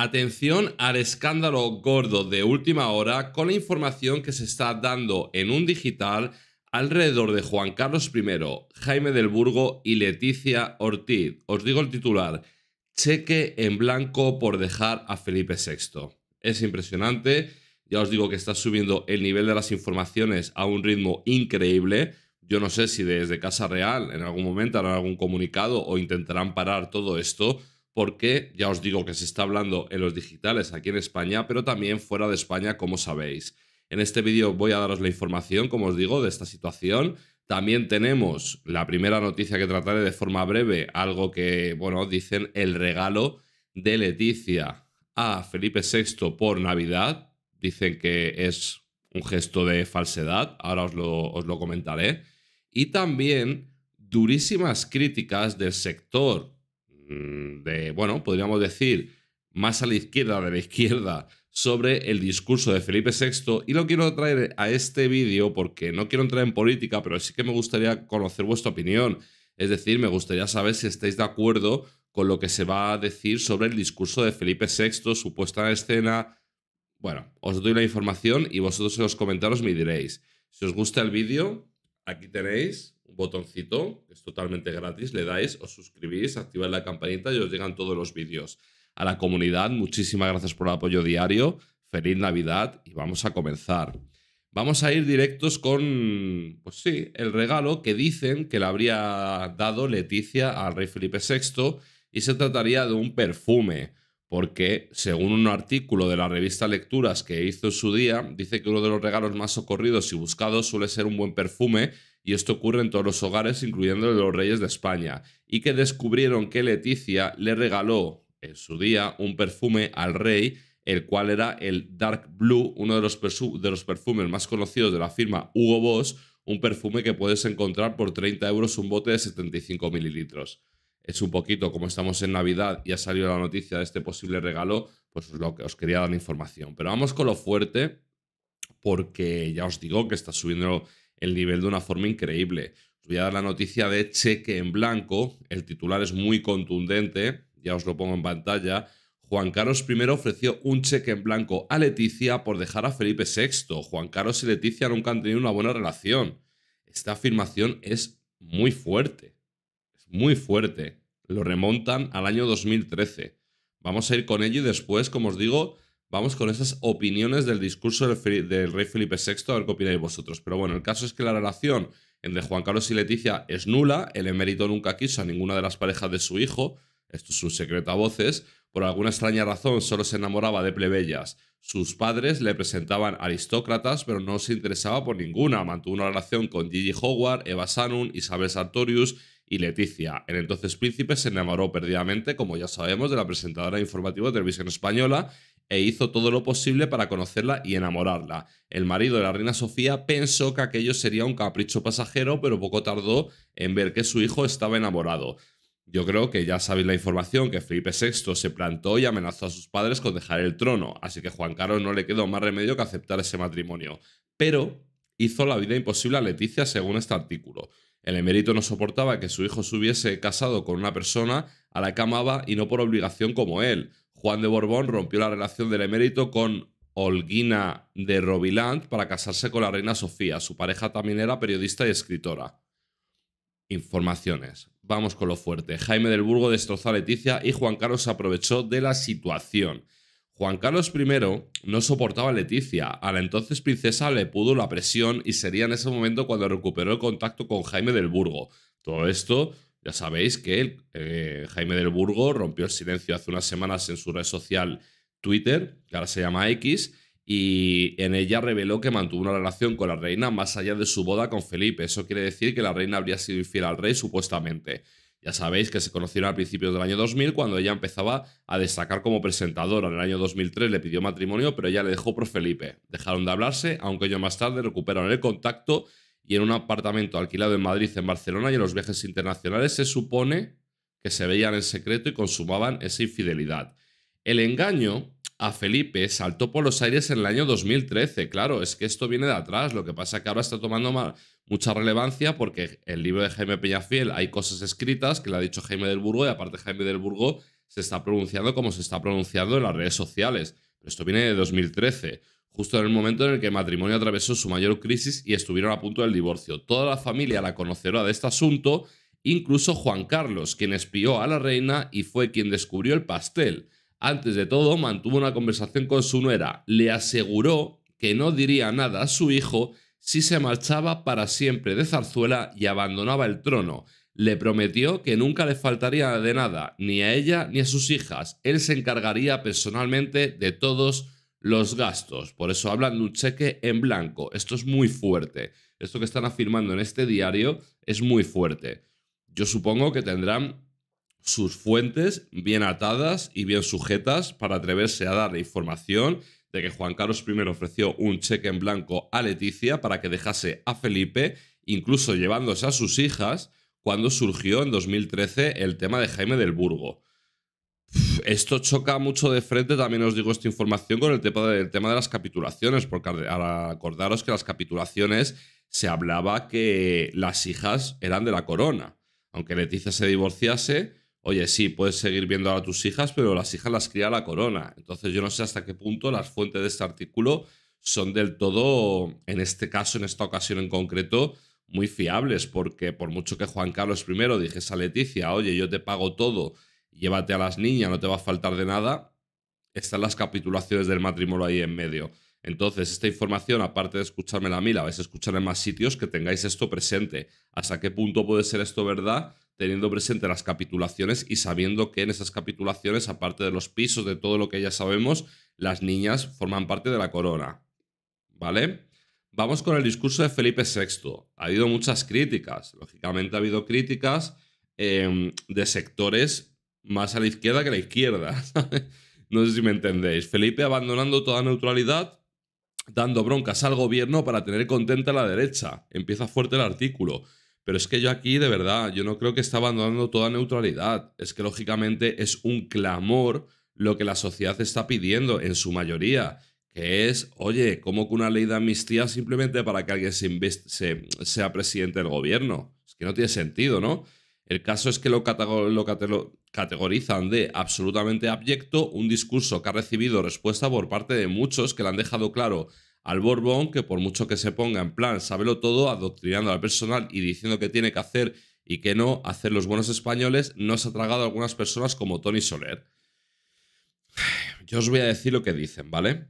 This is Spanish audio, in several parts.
Atención al escándalo gordo de última hora con la información que se está dando en un digital alrededor de Juan Carlos I, Jaime del Burgo y Leticia Ortiz. Os digo el titular, cheque en blanco por dejar a Felipe VI. Es impresionante, ya os digo que está subiendo el nivel de las informaciones a un ritmo increíble. Yo no sé si desde Casa Real en algún momento harán algún comunicado o intentarán parar todo esto porque ya os digo que se está hablando en los digitales aquí en España, pero también fuera de España, como sabéis. En este vídeo voy a daros la información, como os digo, de esta situación. También tenemos la primera noticia que trataré de forma breve, algo que, bueno, dicen el regalo de Leticia a Felipe VI por Navidad. Dicen que es un gesto de falsedad, ahora os lo, os lo comentaré. Y también durísimas críticas del sector Mm, de, bueno, podríamos decir, más a la izquierda de la izquierda sobre el discurso de Felipe VI y lo quiero traer a este vídeo porque no quiero entrar en política, pero sí que me gustaría conocer vuestra opinión. Es decir, me gustaría saber si estáis de acuerdo con lo que se va a decir sobre el discurso de Felipe VI, su puesta en escena. Bueno, os doy la información y vosotros en los comentarios me diréis. Si os gusta el vídeo, aquí tenéis botoncito, es totalmente gratis, le dais, os suscribís, activáis la campanita y os llegan todos los vídeos. A la comunidad, muchísimas gracias por el apoyo diario, feliz Navidad y vamos a comenzar. Vamos a ir directos con, pues sí, el regalo que dicen que le habría dado Leticia al rey Felipe VI y se trataría de un perfume porque según un artículo de la revista Lecturas que hizo en su día, dice que uno de los regalos más socorridos y buscados suele ser un buen perfume y esto ocurre en todos los hogares, incluyendo los reyes de España, y que descubrieron que Leticia le regaló en su día un perfume al rey, el cual era el Dark Blue, uno de los, de los perfumes más conocidos de la firma Hugo Boss, un perfume que puedes encontrar por 30 euros un bote de 75 mililitros. Es un poquito, como estamos en Navidad y ha salido la noticia de este posible regalo, pues lo que os quería dar información. Pero vamos con lo fuerte, porque ya os digo que está subiendo el nivel de una forma increíble. Os voy a dar la noticia de cheque en blanco, el titular es muy contundente, ya os lo pongo en pantalla. Juan Carlos I ofreció un cheque en blanco a Leticia por dejar a Felipe VI. Juan Carlos y Leticia nunca han tenido una buena relación. Esta afirmación es muy fuerte. Es muy fuerte. Lo remontan al año 2013. Vamos a ir con ello y después, como os digo, Vamos con esas opiniones del discurso del, rey Felipe VI, a ver qué opináis vosotros. Pero bueno, el caso es que la relación entre Juan Carlos y Leticia es nula, el emérito nunca quiso a ninguna de las parejas de su hijo, esto es un secreto a voces, por alguna extraña razón solo se enamoraba de plebeyas. Sus padres le presentaban aristócratas, pero no se interesaba por ninguna. Mantuvo una relación con Gigi Howard, Eva Sanun, Isabel Sartorius y Leticia. El entonces príncipe se enamoró perdidamente, como ya sabemos, de la presentadora informativa de televisión española e hizo todo lo posible para conocerla y enamorarla. El marido de la reina Sofía pensó que aquello sería un capricho pasajero, pero poco tardó en ver que su hijo estaba enamorado. Yo creo que ya sabéis la información que Felipe VI se plantó y amenazó a sus padres con dejar el trono, así que Juan Carlos no le quedó más remedio que aceptar ese matrimonio. Pero hizo la vida imposible a Leticia según este artículo. El emérito no soportaba que su hijo se hubiese casado con una persona a la que amaba y no por obligación como él. Juan de Borbón rompió la relación del emérito con Olguina de Roviland para casarse con la reina Sofía. Su pareja también era periodista y escritora. Informaciones. Vamos con lo fuerte. Jaime del Burgo destrozó a Leticia y Juan Carlos se aprovechó de la situación. Juan Carlos I no soportaba a Leticia. A la entonces princesa le pudo la presión y sería en ese momento cuando recuperó el contacto con Jaime del Burgo. Todo esto ya sabéis que eh, Jaime del Burgo rompió el silencio hace unas semanas en su red social Twitter, que ahora se llama X, y en ella reveló que mantuvo una relación con la reina más allá de su boda con Felipe. Eso quiere decir que la reina habría sido infiel al rey supuestamente. Ya sabéis que se conocieron a principios del año 2000 cuando ella empezaba a destacar como presentadora. En el año 2003 le pidió matrimonio, pero ella le dejó por Felipe. Dejaron de hablarse, aunque ellos más tarde recuperaron el contacto y en un apartamento alquilado en Madrid, en Barcelona y en los viajes internacionales se supone que se veían en secreto y consumaban esa infidelidad. El engaño a Felipe saltó por los aires en el año 2013. Claro, es que esto viene de atrás. Lo que pasa es que ahora está tomando mucha relevancia porque el libro de Jaime Peñafiel hay cosas escritas que le ha dicho Jaime del Burgo y aparte Jaime del Burgo se está pronunciando como se está pronunciando en las redes sociales. Pero esto viene de 2013 justo en el momento en el que el matrimonio atravesó su mayor crisis y estuvieron a punto del divorcio. Toda la familia la conocerá de este asunto, incluso Juan Carlos, quien espió a la reina y fue quien descubrió el pastel. Antes de todo, mantuvo una conversación con su nuera. Le aseguró que no diría nada a su hijo si se marchaba para siempre de Zarzuela y abandonaba el trono. Le prometió que nunca le faltaría de nada, ni a ella ni a sus hijas. Él se encargaría personalmente de todos los gastos. Por eso hablan de un cheque en blanco. Esto es muy fuerte. Esto que están afirmando en este diario es muy fuerte. Yo supongo que tendrán sus fuentes bien atadas y bien sujetas para atreverse a dar la información de que Juan Carlos I ofreció un cheque en blanco a Leticia para que dejase a Felipe, incluso llevándose a sus hijas, cuando surgió en 2013 el tema de Jaime del Burgo. Esto choca mucho de frente, también os digo esta información, con el tema de, las capitulaciones, porque acordaros que las capitulaciones se hablaba que las hijas eran de la corona. Aunque Leticia se divorciase, oye, sí, puedes seguir viendo a tus hijas, pero las hijas las cría la corona. Entonces yo no sé hasta qué punto las fuentes de este artículo son del todo, en este caso, en esta ocasión en concreto, muy fiables, porque por mucho que Juan Carlos I dijese a Leticia, oye, yo te pago todo llévate a las niñas, no te va a faltar de nada, están las capitulaciones del matrimonio ahí en medio. Entonces, esta información, aparte de escucharme a mí, la vais a escuchar en más sitios, que tengáis esto presente. ¿Hasta qué punto puede ser esto verdad? Teniendo presente las capitulaciones y sabiendo que en esas capitulaciones, aparte de los pisos, de todo lo que ya sabemos, las niñas forman parte de la corona. ¿Vale? Vamos con el discurso de Felipe VI. Ha habido muchas críticas. Lógicamente ha habido críticas em, de sectores más a la izquierda que a la izquierda. No sé si me entendéis. Felipe abandonando toda neutralidad, dando broncas al gobierno para tener contenta a la derecha. Empieza fuerte el artículo. Pero es que yo aquí, de verdad, yo no creo que está abandonando toda neutralidad. Es que lógicamente es un clamor lo que la sociedad está pidiendo en su mayoría, que es, oye, ¿cómo que una ley de amnistía simplemente para que alguien sea presidente del gobierno? Es que no tiene sentido, ¿no? El caso es que lo, categorizan de absolutamente abyecto, un discurso que ha recibido respuesta por parte de muchos que le han dejado claro al Borbón que por mucho que se ponga en plan, sábelo todo, adoctrinando al personal y diciendo que tiene que hacer y que no hacer los buenos españoles, no se ha tragado a algunas personas como Tony Soler. Yo os voy a decir lo que dicen, ¿vale?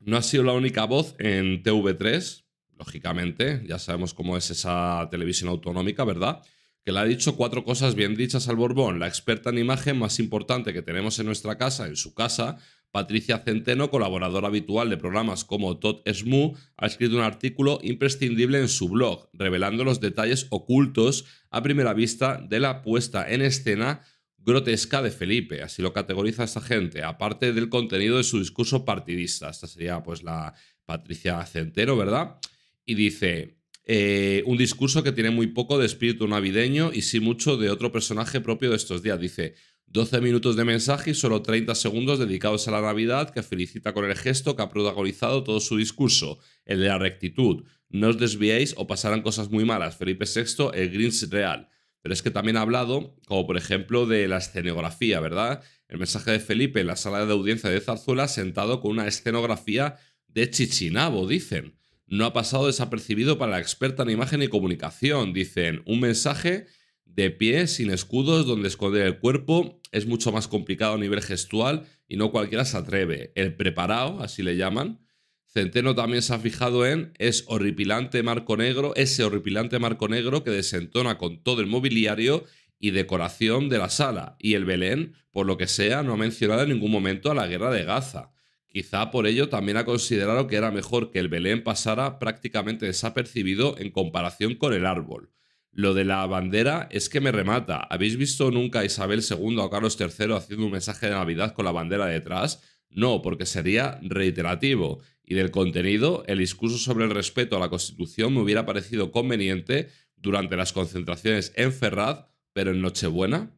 No ha sido la única voz en TV3, lógicamente, ya sabemos cómo es esa televisión autonómica, ¿verdad? que le ha dicho cuatro cosas bien dichas al Borbón, la experta en imagen más importante que tenemos en nuestra casa, en su casa, Patricia Centeno, colaboradora habitual de programas como Todd Smu, ha escrito un artículo imprescindible en su blog, revelando los detalles ocultos a primera vista de la puesta en escena grotesca de Felipe, así lo categoriza esta gente, aparte del contenido de su discurso partidista. Esta sería pues la Patricia Centeno, ¿verdad? Y dice, eh, un discurso que tiene muy poco de espíritu navideño y sí mucho de otro personaje propio de estos días. Dice, 12 minutos de mensaje y solo 30 segundos dedicados a la Navidad, que felicita con el gesto que ha protagonizado todo su discurso, el de la rectitud. No os desviéis o pasarán cosas muy malas. Felipe VI, el Grinch real. Pero es que también ha hablado, como por ejemplo, de la escenografía, ¿verdad? El mensaje de Felipe en la sala de audiencia de Zarzuela, sentado con una escenografía de Chichinabo, dicen no ha pasado desapercibido para la experta en imagen y comunicación. Dicen, un mensaje de pie, sin escudos, donde esconder el cuerpo es mucho más complicado a nivel gestual y no cualquiera se atreve. El preparado, así le llaman. Centeno también se ha fijado en es horripilante marco negro, ese horripilante marco negro que desentona con todo el mobiliario y decoración de la sala. Y el Belén, por lo que sea, no ha mencionado en ningún momento a la guerra de Gaza. Quizá por ello también ha considerado que era mejor que el Belén pasara prácticamente desapercibido en comparación con el árbol. Lo de la bandera es que me remata. ¿Habéis visto nunca a Isabel II o Carlos III haciendo un mensaje de Navidad con la bandera detrás? No, porque sería reiterativo. Y del contenido, el discurso sobre el respeto a la Constitución me hubiera parecido conveniente durante las concentraciones en Ferraz, pero en Nochebuena,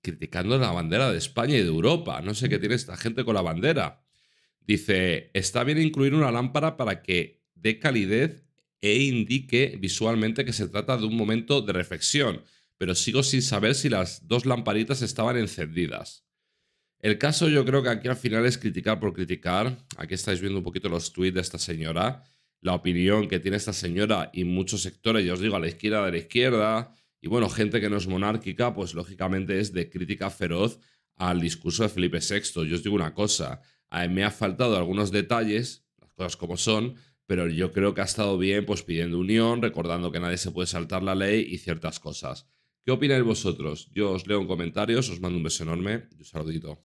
criticando la bandera de España y de Europa. No sé qué tiene esta gente con la bandera. Dice, está bien incluir una lámpara para que dé calidez e indique visualmente que se trata de un momento de reflexión, pero sigo sin saber si las dos lamparitas estaban encendidas. El caso yo creo que aquí al final es criticar por criticar. Aquí estáis viendo un poquito los tweets de esta señora, la opinión que tiene esta señora y muchos sectores, ya os digo, a la izquierda de la izquierda, y bueno, gente que no es monárquica, pues lógicamente es de crítica feroz al discurso de Felipe VI. Yo os digo una cosa, me ha faltado algunos detalles, las cosas como son, pero yo creo que ha estado bien pues pidiendo unión, recordando que nadie se puede saltar la ley y ciertas cosas. ¿Qué opináis vosotros? Yo os leo en comentarios, os mando un beso enorme y un saludito.